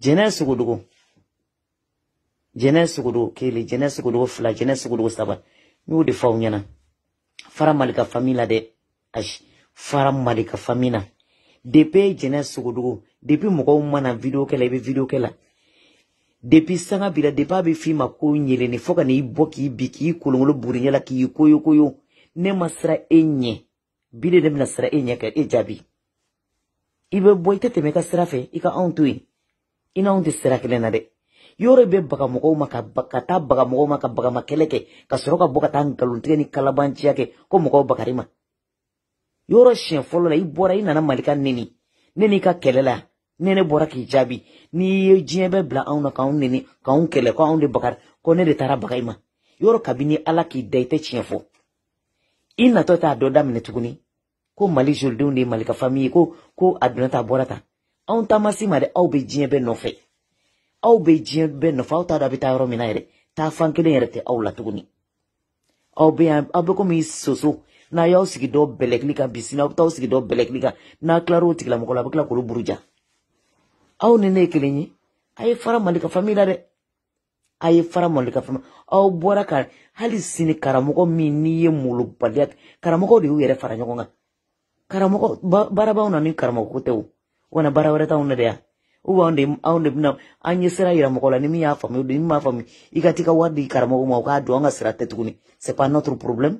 jɛnɛ sugudogo jɛnɛ sugudogo kelen jɛnɛ sugudogo fila jɛnɛ sugudogo saba n y'o de fɔ aw ɲɛna fara malika fami la dɛ ayi fara malika fami na depi jɛnɛ sugudogo depi mɔgɔw mana video kɛ la i bɛ video kɛ la depi sanga bila depi a bɛ f'i ma ko ɲeleni fo ka n'i bɔ k'i bi k'i kolonkolon buri la k'i koyo ne ma sira e ɲɛ bi de ne bɛna sira e ɲɛ ka e jaabi i bɛ bɔ i tɛ tɛmɛ i ka sira fɛ i ka anw to yen i undi tɛ sira kelen na dɛ yɔrɔ bɛ baga mɔgɔw ma ka taa baga mɔgɔw ma ka bagama kɛlɛ kɛ ka sɔrɔ ka bɔ ka taa nkalontigɛ ni kalabanciya kɛ ko mɔgɔw baka ma yɔrɔ siɲɛ fɔlɔ la i bɔra i nana malika neni ne n'i ka kɛlɛ la bora ne bɔra k'i jaabi n'i ye diɲɛ bɛɛ bila anw na k'anw neni k'anw kɛlɛ ko anw de bagari ko ne de taara baga i ma yɔrɔ kabini ala k'i da i tɛ tiɲɛ fɔ i natɔ tuguni ko mali jul de malika fami ko ko a ta anw taamasi ma dɛ aw bɛ diɲɛ bɛɛ nɔfɛ aw bɛ diɲɛ bɛɛ nɔfɛ aw t'a dɔn a bɛ taa yɔrɔ min na yɛrɛ taa fan kelen yɛrɛ tɛ aw la tuguni aw komi soso n'a y'aw sigi dɔ bɛlɛkili kan bi sini aw bɛ n'a tilara o tigilamɔgɔ la a buruja aw ni ne ye kelen fara mali ka fami la fara mali ka fami aw bɔra hali sini karamɔgɔ min n'i ye molobaliya karamɔgɔw de fara ɲɔgɔn kan karamɔgɔ na ni karamɔgɔ ko tɛ wana bara baara wɛrɛ t'anw na dɛ yan u b'anw de anw sira yira mɔgɔw ni miya fami faamu ni min m'a faamu i ka t'i ka wari di karamɔgɔw ma u k'a don sira tɛ tuguni c'est pas notre problème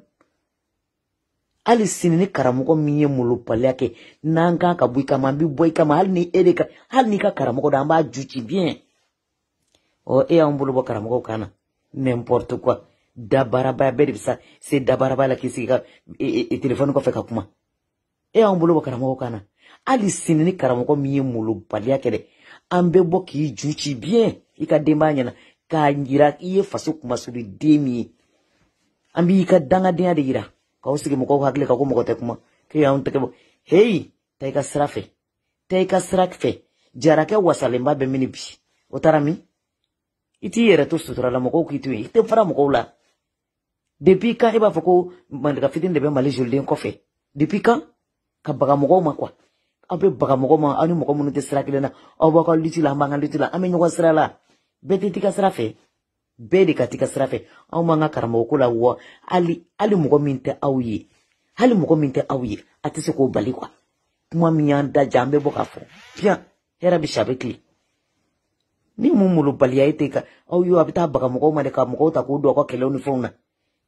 sini ni karamo min ye molobaliya kɛ n'an kan ka bɔ i kama an bɛ ni e ka hali n'i ka karamɔgɔ don an b'a ju ci bien ɔ e y'anw bolo bɔ karamɔgɔw kan na n'importe quoi dabarabaya bɛɛ de se dabarabaya la kisi sigi ka e, e, e, telefɔni kɔfɛ kuma e eh, y'an bolo karamɔgɔ kan hali sini ni karamɔgɔ min ye molobaliya kɛ dɛ an bɛ bɔ k'i ju ci biyɛn i ka denbaya ɲɛna k'a yira i ye faso kumasuli den min ye an b'i ka dangadenya de yira k'aw sigi mɔgɔw hakili kan ko mɔgɔ tɛ kuma k'e y'anw tɛgɛ bɔ heyi ta i ka sira fɛ ta i ka sira fɛ jarakɛ wasalenba bɛ min bi o taara min i t'i yɛrɛ to sutura la mɔgɔw k'i to yen i tɛ fara mɔgɔw la depuis quand e b'a fɔ ko mandiga fitini de bɛ mali joliden kɔfɛ depuis quand ka baga mɔgɔw ma kuwa aw bɛ baga mɔgɔ ma aw ni mɔgɔ minnu tɛ sira kelen na aw b'aw ka luti la an b'an ka luti la an bɛ ɲɔgɔn sira la bɛɛ tɛ t'i ka sira fɛ bɛɛ de ka t'i ka sira fɛ anw b'an ka karamɔgɔ la wa hali hali mɔgɔ min tɛ aw ye hali mɔgɔ min tɛ aw ye a tɛ se k'o bali kuwa kuma min y'an daja an bɛ bɔ k'a fɔ piyan hɛrɛ bɛ si a bɛ tile ni mun molobaliya ye ten ka aw ye a bɛ taa baga mɔgɔw ma de ka mɔgɔw ta k'o don aw ka kɛlɛw ni fɛnw na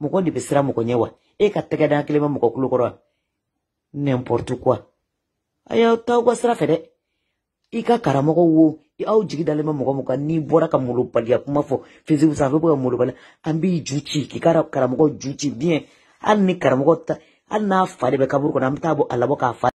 mɔgɔ ni bɛ siran nyewa ɲɛ wa e ee ka tɛgɛ dan kelen bɛ mɔgɔ kulo kɔrɔ n'importe quoi a y'aw t'aw ka sira fɛ dɛ i ka karamɔgɔ wo aw jigi dalen bɛ mɔgɔ mɔgɔ n'i bora ka molobaliya kuma fɔ fesibu sanfɛ bɛ ka molobali pali ambi juchi ci k'i ka karamɔgɔ ju ci biyɛn hali ni karamɔgɔ ta hali n'a fa de bɛ kaburu kɔnɔ an bɛ taa k'a fa